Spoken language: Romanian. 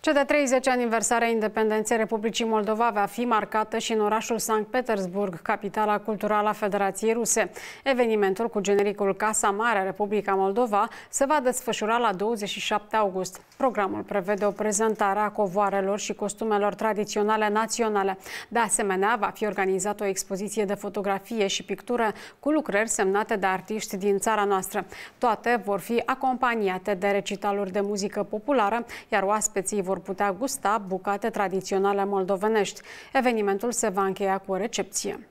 Cea de 30 aniversare a independenței Republicii Moldova va fi marcată și în orașul Sankt Petersburg, capitala culturală a Federației Ruse. Evenimentul cu genericul Casa Mare a Republica Moldova se va desfășura la 27 august. Programul prevede o prezentare a covoarelor și costumelor tradiționale naționale. De asemenea, va fi organizată o expoziție de fotografie și pictură cu lucrări semnate de artiști din țara noastră. Toate vor fi acompaniate de recitaluri de muzică populară, iar oaspeții vor vor putea gusta bucate tradiționale moldovenești. Evenimentul se va încheia cu o recepție.